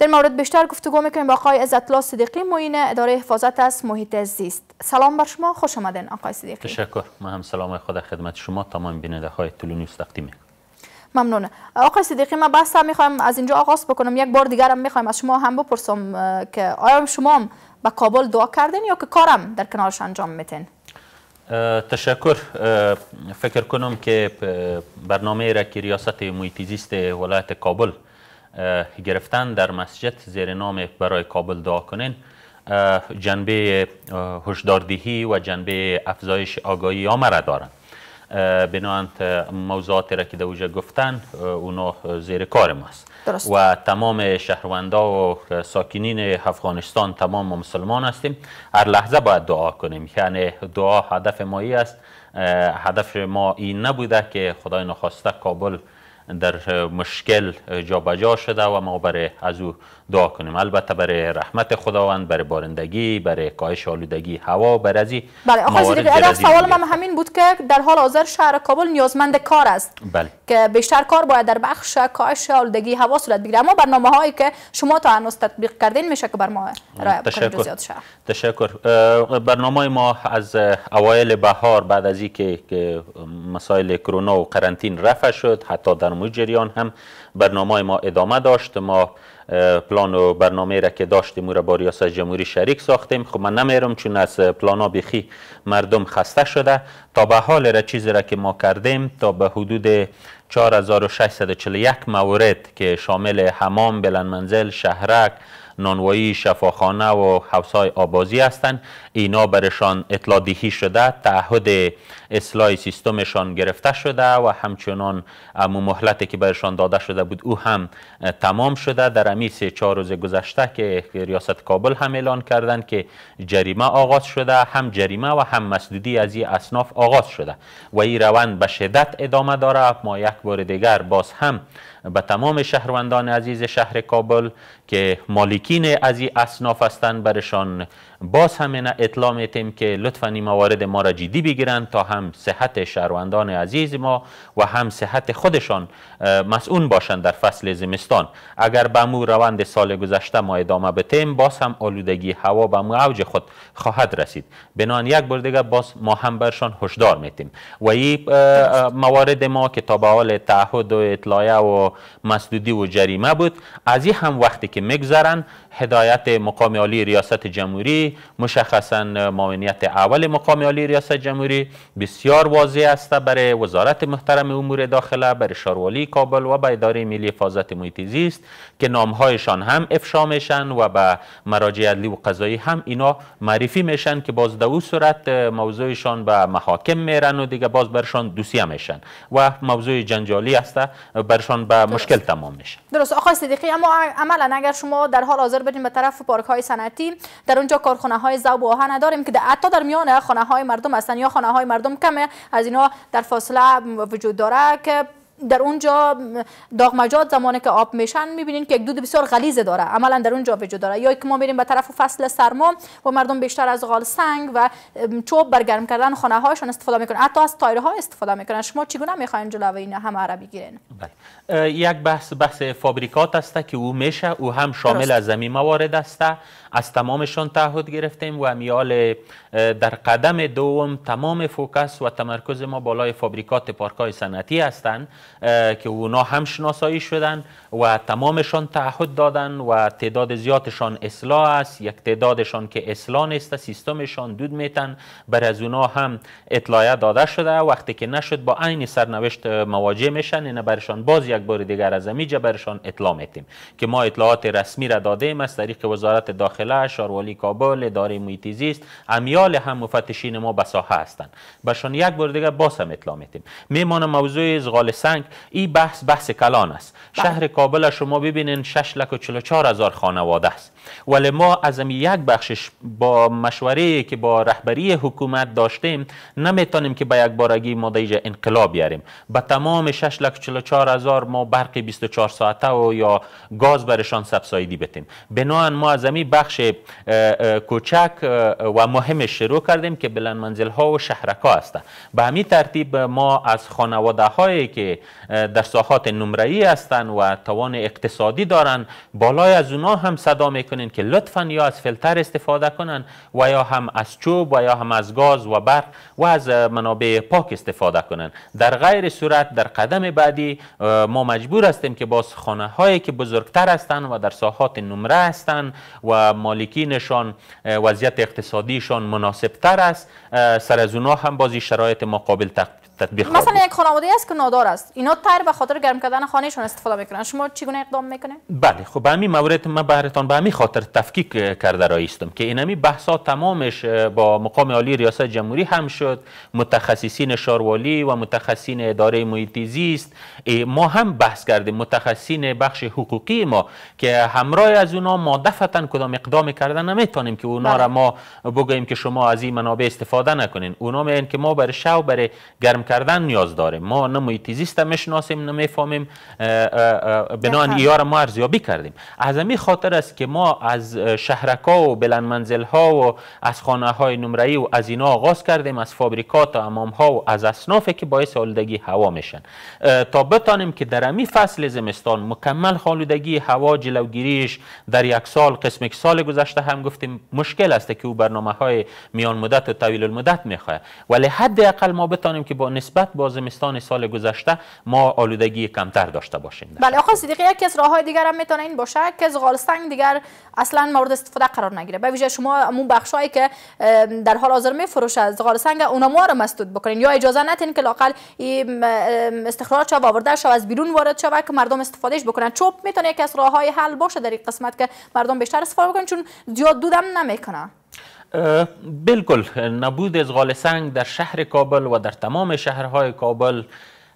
در مورد بیشتر گفتگو میکنیم با آقای عزت الله صدیقی موین اداره حفاظت از محیط زیست سلام بر شما خوش آمدین آقای صدیقی تشکر من هم سلام خود خدمت شما تمام بیننده های تولونیوز تقدیم ممنون آقای صدیقی ما بحث هم میخوایم از اینجا آغاز بکنم یک بار دیگر هم میخوایم از شما هم بپرسم که آیا شما هم به کابل دعا کردین یا که کارم در کنارش انجام میتین تشکر فکر کنم که برنامه را که ریاست محیط زیست ولایت کابل گرفتن در مسجد زیر نام برای کابل دعا کنین جنبه هشداردهی و جنبه افزایش آگاهی آمره دارند بنابراین موضوعاتی را که گفتن اونا زیر کار ماست و تمام شهروندا و ساکنین افغانستان تمام ما مسلمان هستیم هر لحظه باید دعا کنیم یعنی دعا هدف مایی است هدف ما این نبوده که خدای نخواسته کابل در مشکل جابجا بجا شده و ما برای از او دعا کنیم البته برای رحمت خداوند برای بارندگی برای کاهش آلودگی هوا برای بله آقای سوال من همین بود که در حال حاضر شهر کابل نیازمند کار است بله. که بیشتر کار باید در بخش کاهش آلودگی هوا صورت بگیره اما برنامه هایی که شما تا هنوز تطبیق کردین میشه که بر ما ارائه تشکر تشکر برنامه ما از اوایل بهار بعد از اینکه مسائل کرونا و قرنطین رفع شد حتی در مو هم برنامه ما ادامه داشت ما پلان و برنامه را که داشتیم او را با ریاست جمهوری شریک ساختیم خب من نمیرم چون از پلانا بیخی مردم خسته شده تا به حال را چیزی را که ما کردیم تا به حدود 4641 مورد که شامل حمام بلند منزل شهرک نانوایی شفاخانه و حوصای آبازی هستند اینا برشان اطلاع دهی شده تعهد اصلاح سیستمشان گرفته شده و همچنان امو مهلتی که برشان داده شده بود او هم تمام شده در امیس چهار روز گذشته که ریاست کابل هم اعلان کردند که جریمه آغاز شده هم جریمه و هم مسدودی از این اصناف آغاز شده و این روند به شدت ادامه داره ما یک بار دیگر باز هم به تمام شهروندان عزیز شهر کابل که مالکین از این اصناف هستند برشان باز هم اطلاع میتیم که لطفا این موارد ما را جدی بگیرند تا هم صحت شهروندان عزیز ما و هم صحت خودشان مسئول باشند در فصل زمستان اگر به مو روند سال گذشته ما ادامه بتیم باز هم آلودگی هوا به مو اوج خود خواهد رسید بنان یک بار دیگه باز ما هم برشان هشدار میتیم و این موارد ما که تا به حال تعهد و اطلاعیه و مسدودی و جریمه بود از این هم وقتی که میگذرن هدایت مقام عالی ریاست جمهوری مشخصا معاونیت اول مقام عالی ریاست جمهوری بسیار واضح است برای وزارت محترم امور داخله برای شاروالی کابل و به اداره ملی حفاظت محیط زیست که نامهایشان هم افشا میشن و به مراجع عدلی و قضایی هم اینا معرفی میشن که باز دو صورت موضوعشان به محاکم میرن و دیگه باز برشان دوسیه میشن و موضوع جنجالی است برشان به مشکل تمام میشه درست آقای صدیقی اما عملا اگر شما در حال حاضر بریم به طرف پارک های در اونجا کار خانه های زوب و آهن داریم که حتی در میان خانه های مردم هستن یا خانه های مردم کمه از اینا در فاصله وجود داره که در اونجا داغمجات زمانی که آب میشن میبینین که یک دود بسیار غلیظه داره عملا در اونجا وجود داره یا که ما میریم به طرف فصل سرما و مردم بیشتر از غال سنگ و چوب برگرم کردن خانه هاشون استفاده میکنن حتی از تایره ها استفاده میکنن شما چگونه میخواین جلو این همه عربی گیرین بله. یک بحث بحث فابریکات است که او میشه او هم شامل از زمین موارد است از تمامشان تعهد گرفتیم و میال در قدم دوم تمام فوکس و تمرکز ما بالای فابریکات پارک صنعتی هستند که اونا هم شناسایی شدن و تمامشان تعهد دادن و تعداد زیادشان اصلاح است یک تعدادشان که اصلاح نیست سیستمشان دود میتن بر از اونا هم اطلاعی داده شده وقتی که نشد با عین سرنوشت مواجه میشن اینا برشان باز یک بار دیگر از امیجا برشان اطلاع میتیم که ما اطلاعات رسمی را دادیم از طریق وزارت داخله شاروالی کابل اداره محیط زیست امیال هم مفتشین ما بساحه هستند برشان یک بار دیگر باز هم اطلاع میتیم میمانه موضوع از سنگ فرهنگ این بحث بحث کلان است بله. شهر کابل شما ببینین 6 لک و 44 هزار خانواده است ولی ما از این یک بخشش با مشوره که با رهبری حکومت داشتیم نمیتونیم که به با یک بارگی ما انقلاب بیاریم با تمام 6 لک 44 هزار ما برق 24 ساعته و یا گاز برشان سبسایدی بتیم بناهن ما از امی بخش کوچک و مهم شروع کردیم که بلند منزل ها و شهرک ها است به همین ترتیب ما از خانواده هایی که در ساحات نمره‌ای هستند و توان اقتصادی دارن بالای از اونا هم صدا میکنین که لطفا یا از فلتر استفاده کنن و یا هم از چوب و یا هم از گاز و برق و از منابع پاک استفاده کنن در غیر صورت در قدم بعدی ما مجبور هستیم که باز خانه هایی که بزرگتر هستند و در ساحات نمره هستند و مالکینشان وضعیت اقتصادیشان مناسبتر است سر از اونا هم بازی شرایط مقابل تطبیق مثلا یک خانواده است که نادار است اینا تر به خاطر گرم کردن خانهشون استفاده میکنن شما چگونه اقدام میکنه بله خب به همین مورد من بهرتان به همین خاطر تفکیک کرده را ایستم که اینمی بحثا تمامش با مقام عالی ریاست جمهوری هم شد متخصصین شاروالی و متخصصین اداره محیط زیست ما هم بحث کردیم متخصصین بخش حقوقی ما که همراه از اونا ما دفتا کدام اقدام کردن نمیتونیم که اونا بله. را ما بگوییم که شما از این منابع استفاده نکنین اونا میگن که ما برای شو برای گرم کردن نیاز داره ما نه محیط زیست میشناسیم نه میفهمیم بنان ایار ما ارزیابی کردیم از همین خاطر است که ما از ها و بلند منزل ها و از خانه های نمره و از اینا آغاز کردیم از فابریکات و امام ها و از اصنافی که باعث آلودگی هوا میشن تا بتانیم که در همین فصل زمستان مکمل خالودگی هوا جلوگیریش در یک سال قسم یک سال گذشته هم گفتیم مشکل است که او برنامه های میان مدت و طویل المدت میخواه ولی حداقل ما بتانیم که با نسبت با زمستان سال گذشته ما آلودگی کمتر داشته باشیم بله آقا صدیقی یکی از راه دیگر هم میتونه این باشه که زغال سنگ دیگر اصلا مورد استفاده قرار نگیره به ویژه شما اون بخشایی که در حال حاضر میفروشه زغال سنگ ما رو مسدود بکنین یا اجازه ندین که لاقل استخراج شود آورده شود از بیرون وارد شود که مردم استفادهش بکنن چوب میتونه یکی از راه حل باشه در این قسمت که مردم بیشتر استفاده بکنن چون زیاد دودم نمیکنه بلکل نبود ازغال سنگ در شهر کابل و در تمام شهرهای کابل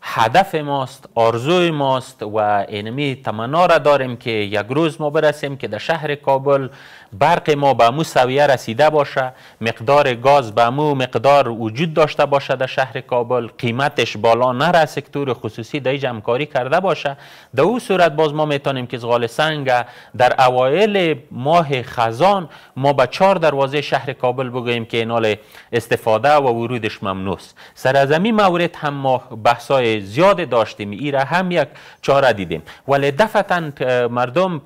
هدف ماست آرزوی ماست و اینمی تمنا را داریم که یک روز ما برسیم که در شهر کابل برق ما به مو سویه رسیده باشه مقدار گاز به مو مقدار وجود داشته باشه در شهر کابل قیمتش بالا نره سکتور خصوصی در همکاری کرده باشه در او صورت باز ما میتونیم که زغال سنگ در اوایل ماه خزان ما به چهار دروازه شهر کابل بگوییم که اینال استفاده و ورودش ممنوع سر از مورد هم ما بحثای زیاد داشتیم ای را هم یک چاره دیدیم ولی دفتن مردم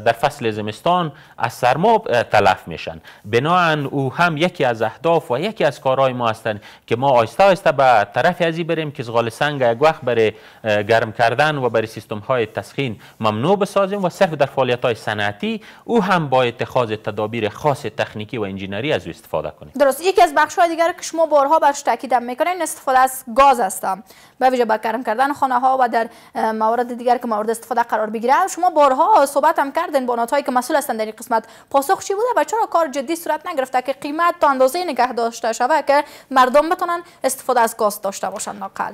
در فصل زمستان از سرما تلف میشن بناهن او هم یکی از اهداف و یکی از کارهای ما هستند که ما آیستا آیسته به طرف ازی بریم که زغال سنگ یک وقت برای گرم کردن و برای سیستم های تسخین ممنوع بسازیم و صرف در فعالیت های صنعتی او هم با اتخاذ تدابیر خاص تکنیکی و انجینری از او استفاده کنیم درست یکی از بخش های دیگر که شما بارها برش تاکیدم میکنین استفاده از گاز هستم به با به کرم کردن خانه ها و در موارد دیگر که مورد استفاده قرار بگیره شما بارها صحبت هم کردن با که مسئول هستند در این قسمت پاسخ چی بوده و چرا کار جدی صورت نگرفته که قیمت تا اندازه نگه داشته شود که مردم بتونن استفاده از گاز داشته باشند ناقل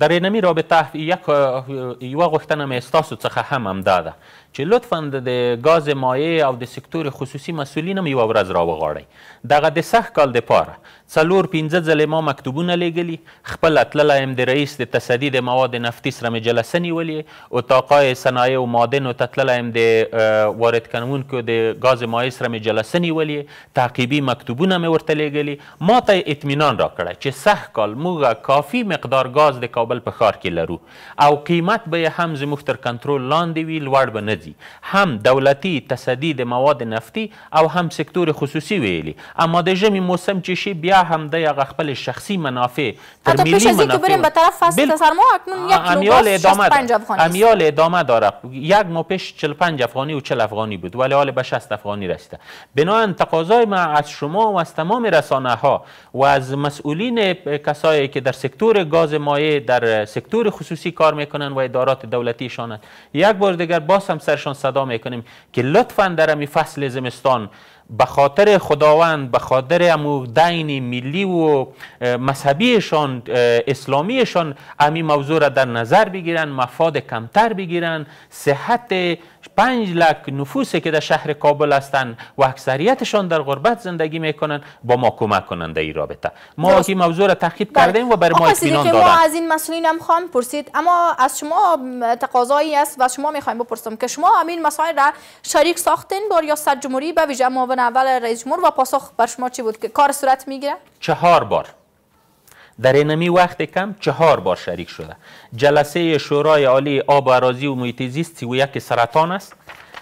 در این رابطه یک یوا گفتنم استاسو څخه هم هم چې لطفا د غاز مایع او د سکتور خصوصي مسولین هم یوه ورځ راوغواړئ دغه د سخ کال دپاره څلور پنځه ځلې ما مکتوبونه لیږلي خپله تللی یم د رئیس د تصدي د مواد نفتي سره مې جلسه نیولې اتاقای صنایع و معادنو ته تللی یم د وارد کوونکو د غاز مایع سره مې جلسه نیولې تعقیبي مکتوبونه مې ورته لیږلي ما ته یې اطمینان راکړی چې سخ کال موږ کافي مقدار ګاز د کابل په ښار کې لرو او قیمت به یې هم زموږ تر کنترول لاندې وي لوړ به نه هم دولتی تصدی د مواد نفتی او هم سکتور خصوصی ویلی. اما د جمی موسم چې شی بیا هم د یغ خپل شخصی منافع تر ملی منافع به طرف فصل اکنون یک امیال ادامه امیال ادامه داره یک مپش پیش 45 افغانی و 40 افغانی بود ولی حال به 60 افغانی رسیده بنا تقاضای ما از شما و از تمام رسانه ها و از مسئولین کسایی که در سکتور گاز مایع در سکتور خصوصی کار میکنن و ادارات دولتی دولتیشان یک بار دیگر باز هم سر سرشان صدا میکنیم که لطفا در امی فصل زمستان به خاطر خداوند به خاطر امو دین ملی و مذهبیشان اسلامیشان امی موضوع را در نظر بگیرن مفاد کمتر بگیرن صحت پنج لک نفوسی که در شهر کابل هستند و اکثریتشان در غربت زندگی میکنن با ما کمک کنند در این رابطه ما این موضوع را تحقیق بله. کردیم و بر ما اطمینان دادن ما از این مسئولین هم خواهم پرسید اما از شما تقاضایی است و از شما میخوایم بپرسم که شما امین مسائل را شریک ساختین با ریاست جمهوری به ویژه اول رئیس جمهور و پاسخ بر شما چی بود که کار صورت میگیره چهار بار در اینمی وقت کم چهار بار شریک شده جلسه شورای عالی آب و اراضی و محیط زیست 31 سرطان است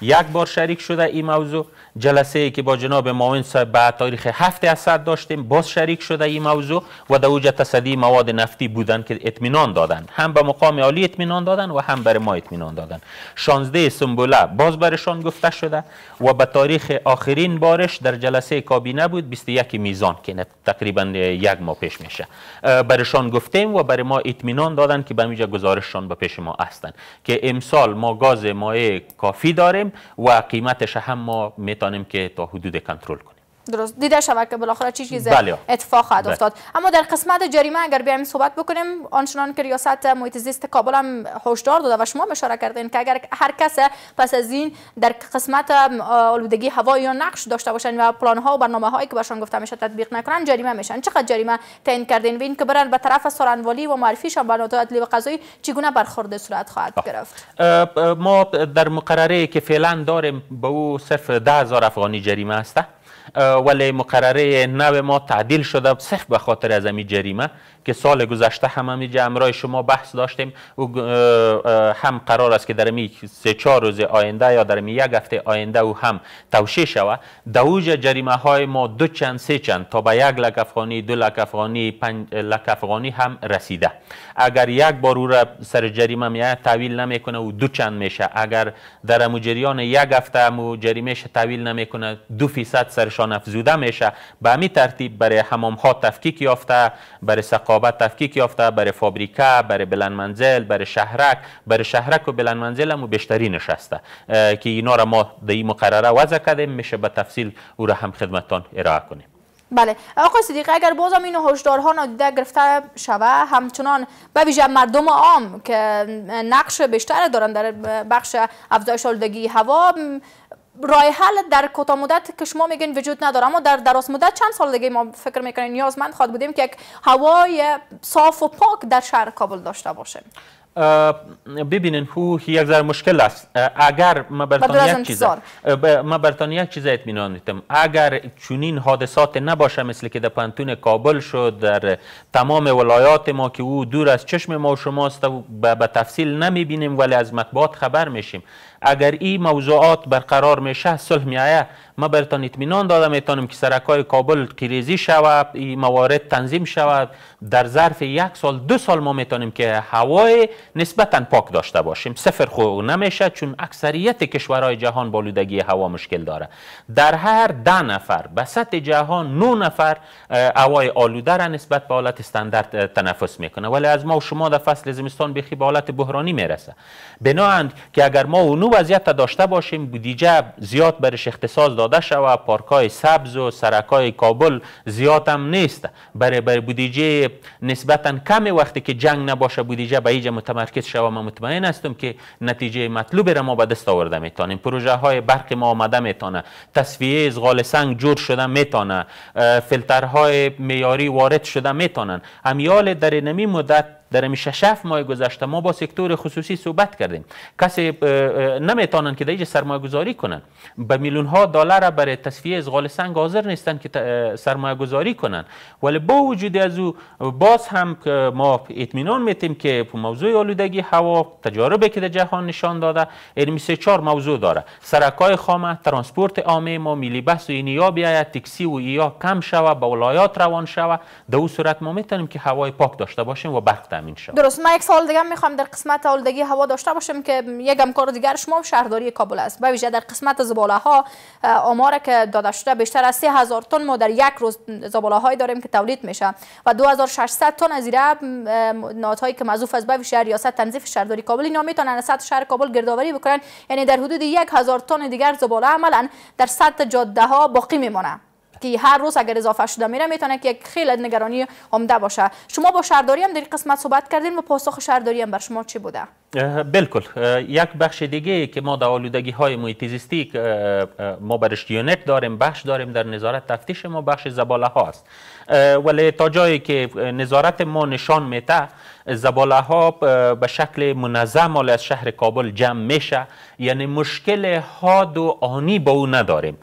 یک بار شریک شده این موضوع جلسه که با جناب معاون صاحب به تاریخ 7 اصد داشتیم باز شریک شده این موضوع و در اوج تصدی مواد نفتی بودند که اطمینان دادند. هم به مقام عالی اطمینان دادن و هم بر ما اطمینان دادن 16 سنبوله باز برشان گفته شده و به تاریخ آخرین بارش در جلسه کابینه بود 21 میزان که تقریبا یک ماه پیش میشه برشان گفتیم و بر ما اطمینان دادن که به میجا گزارششان به پیش ما هستند که امسال ما گاز مایع کافی داریم و قیمتش هم ما میتوانیم که تا حدود کنترل کنیم درست دیده شود که بالاخره چی چیز بله. اتفاق خواهد بله. افتاد اما در قسمت جریمه اگر بیایم صحبت بکنیم آنچنان که ریاست محیط زیست کابل هم هشدار داده و شما اشاره کردین که اگر هر کس پس از این در قسمت آلودگی هوا یا نقش داشته باشن و پلان ها و برنامه هایی که بهشان گفته میشه تطبیق نکنن جریمه میشن چقدر جریمه تعیین کردین و این که برن به طرف سارنوالی و معرفیشان به و قضایی چگونه برخورد صورت خواهد گرفت ما در مقرره که فعلا داریم به او صرف 10000 افغانی جریمه هسته ولی مقرره نو ما تعدیل شده صرف به خاطر از امی جریمه که سال گذشته هم امی جمعه شما بحث داشتیم و هم قرار است که در امی سه چهار روز آینده یا در امی یک هفته آینده او هم توشیه شود دوج جریمه های ما دو چند سه چند تا به یک لک افغانی دو لک افغانی پنج لک افغانی هم رسیده اگر یک بار او را سر جریمه میاد تحویل نمیکنه و دو چند میشه اگر در امو جریان یک هفته امو جریمهش نمیکنه دو فیصد سرش نشان افزوده میشه به همین ترتیب برای حمام ها تفکیک یافته برای سقابت تفکیک یافته برای فابریکه برای بلند منزل برای شهرک برای شهرک و بلند منزل هم بیشتری نشسته که اینا را ما در این مقرره وضع کردیم میشه به تفصیل او را هم خدمتان ارائه کنیم بله آقای صدیق اگر بازم این هشدارها نادیده گرفته شوه همچنان به ویژه مردم عام که نقش بیشتر دارن در بخش افزایش آلودگی هوا رای حل در کوتاه مدت که شما میگین وجود نداره اما در دراز مدت چند سال دیگه ما فکر میکنیم نیازمند خواهد بودیم که یک هوای صاف و پاک در شهر کابل داشته باشه ببینین هو یک ذره مشکل است اگر ما برتان یک چیز ما یک چیز اطمینان میتم اگر چنین حادثات نباشه مثل که در پانتون کابل شد در تمام ولایات ما که او دور از چشم ما و شماست به تفصیل نمیبینیم ولی از مطبوعات خبر میشیم اگر این موضوعات برقرار میشه صلح میایه ما برتان اطمینان داده میتونیم که سرکای کابل قریزی شود این موارد تنظیم شود در ظرف یک سال دو سال ما میتونیم که هوای نسبتا پاک داشته باشیم سفر خو نمیشه چون اکثریت کشورهای جهان بالودگی هوا مشکل داره در هر ده نفر به سطح جهان نو نفر هوای آلوده را نسبت به حالت استاندارد تنفس میکنه ولی از ما و شما در فصل زمستان به حالت بحرانی میرسه بناند که اگر ما اونو وضعیت داشته باشیم بودیجه زیاد برش اختصاص داده شوه پارکای سبز و سرکای کابل زیاد هم نیست برای بر بودیجه نسبتا کم وقتی که جنگ نباشه بودیجه به اینجا متمرکز و من مطمئن هستم که نتیجه مطلوب را ما به دست آورده میتانیم پروژه های برق ما آمده میتانه تصفیه غال سنگ جور شده میتانه فیلترهای میاری وارد شده میتانن امیال در نمی مدت در امی ششف ماه گذشته ما با سکتور خصوصی صحبت کردیم کسی نمیتونن که دیگه سرمایه گذاری کنن به میلیون ها دلار برای تصفیه از غال سنگ حاضر نیستن که سرمایه گذاری کنن ولی با وجود از او باز هم ما اطمینان میتیم که موضوع آلودگی هوا تجاربی که در جهان نشان داده این سه چهار موضوع داره سرکای خامه ترانسپورت عامه ما میلی بس و اینیا بیاید تکسی و ایا کم شوه به ولایات روان شوه در او صورت ما میتونیم که هوای پاک داشته باشیم و برق تامین شود درست من یک سال دیگه میخوام در قسمت آلودگی هوا داشته باشم که یکم کار دیگر شما شهرداری کابل است به ویژه در قسمت زباله ها آمار که داده شده بیشتر از 3000 تن ما در یک روز زباله های داریم که تولید میشه و 2600 تن از ایره هایی که مزوف از به ویژه ریاست تنظیف شهرداری کابل اینا میتونن سطح شهر کابل گردآوری بکنن یعنی در حدود 1000 تن دیگر زباله عملا در سطح جاده ها باقی میمونه که هر روز اگر اضافه شده میره میتونه که خیلی نگرانی عمده باشه شما با شهرداری هم در قسمت صحبت کردین و پاسخ شهرداری هم بر شما چی بوده بالکل یک بخش دیگه که ما در آلودگی های محیط زیستی ما برش یونت داریم بخش داریم در نظارت تفتیش ما بخش زباله هاست ولی تا جایی که نظارت ما نشان میته زباله ها به شکل منظم از شهر کابل جمع میشه یعنی مشکل حاد و آنی با او نداریم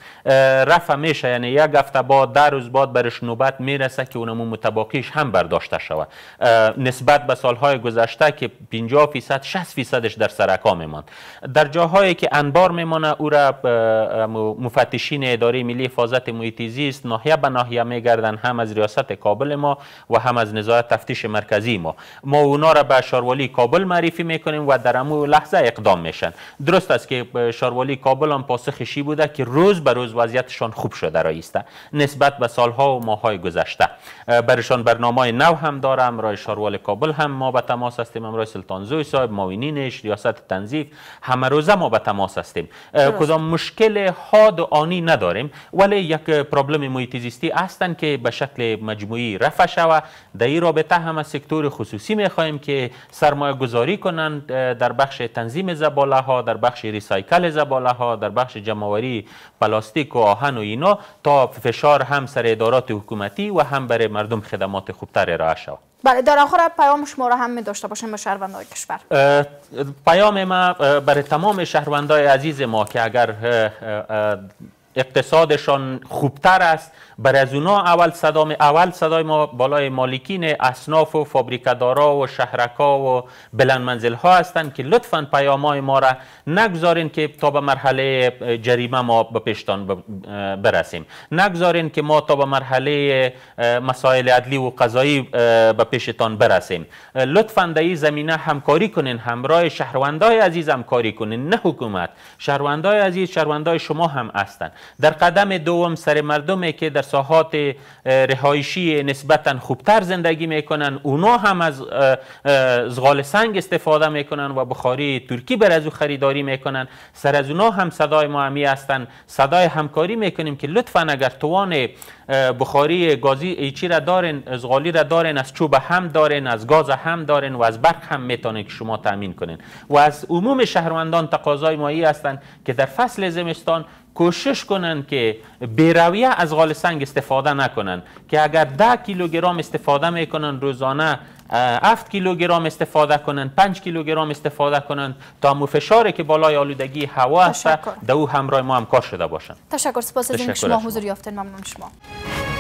رفع میشه یعنی یک هفته با در روز بعد برش نوبت میرسه که اونمو متباقیش هم برداشته شود نسبت به سالهای گذشته که 50 فیصد 60 فیصدش در سرکا میماند در جاهایی که انبار میمانه او را مفتشین اداره ملی حفاظت محیط زیست ناحیه به ناحیه میگردن هم از ریاست کابل ما و هم از نظارت تفتیش مرکزی ما ما ما اونا را به شاروالی کابل معرفی میکنیم و در امو لحظه اقدام میشن درست است که شاروالی کابل هم پاسخشی بوده که روز به روز وضعیتشان خوب شده رایسته نسبت به سالها و ماهای گذشته برشان برنامه نو هم دارم رای شاروال کابل هم ما به تماس هستیم سلطان زوی صاحب ماوینینش ریاست تنظیف همه روزه ما به تماس هستیم کدام مشکل حاد و آنی نداریم ولی یک پرابلم محیط هستن که به شکل مجموعی رفع شوه در این رابطه هم سکتور خصوصی می که سرمایه گذاری کنند در بخش تنظیم زباله ها در بخش ریسایکل زباله ها در بخش جمعوری پلاستیک و آهن و اینا تا فشار هم سر ادارات حکومتی و هم برای مردم خدمات خوبتر ارائه شود بله در آخر پیام شما را هم می داشته باشیم به شهروندهای کشور پیام ما برای تمام شهروندهای عزیز ما که اگر اقتصادشان خوبتر است بر از اونا اول صدام اول صدای ما بالای مالکین اصناف و فابریکدارا و شهرکا و بلند منزل ها هستند که لطفا پیامای ما را نگذارین که تا به مرحله جریمه ما به پیشتان برسیم نگذارین که ما تا به مرحله مسائل عدلی و قضایی به پیشتان برسیم لطفا در این زمینه همکاری کنین همراه شهروندای عزیز کاری کنین نه حکومت شهروندای عزیز شهروندای شما هم هستند در قدم دوم سر مردمی که در ساحات رهایشی نسبتا خوبتر زندگی میکنن اونا هم از زغال سنگ استفاده میکنن و بخاری ترکی بر از او خریداری میکنن سر از اونا هم صدای ما همی هستن صدای همکاری میکنیم که لطفا اگر توان بخاری گازی ایچی را دارین زغالی را دارین از چوب هم دارن، از گاز هم دارن، و از برق هم میتونین که شما تامین کنین و از عموم شهروندان تقاضای مایی هستند که در فصل زمستان کوشش کنن که بیرویه از غال سنگ استفاده نکنن که اگر ده کیلوگرم استفاده میکنن روزانه 7 کیلوگرم استفاده کنند 5 کیلوگرم استفاده کنن تا مو که بالای آلودگی هوا است در او همراه ما هم کار شده باشن تشکر سپاس از شما حضور یافتن ممنون شما